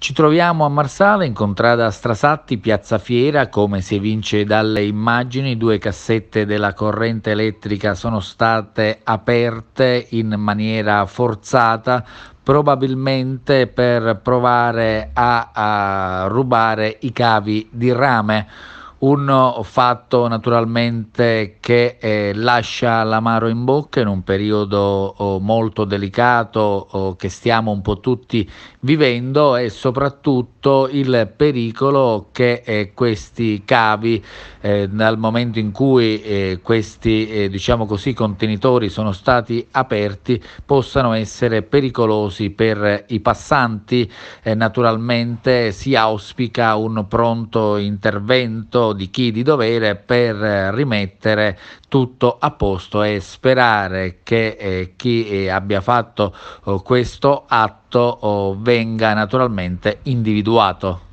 Ci troviamo a Marsala in contrada Strasatti, piazza Fiera, come si evince dalle immagini, due cassette della corrente elettrica sono state aperte in maniera forzata probabilmente per provare a, a rubare i cavi di rame. Un fatto naturalmente che eh, lascia l'amaro in bocca in un periodo oh, molto delicato oh, che stiamo un po' tutti vivendo e soprattutto il pericolo che eh, questi cavi eh, dal momento in cui eh, questi eh, diciamo così contenitori sono stati aperti possano essere pericolosi per i passanti eh, naturalmente si auspica un pronto intervento di chi di dovere per eh, rimettere tutto a posto e sperare che eh, chi eh, abbia fatto oh, questo atto oh, venga naturalmente individuato.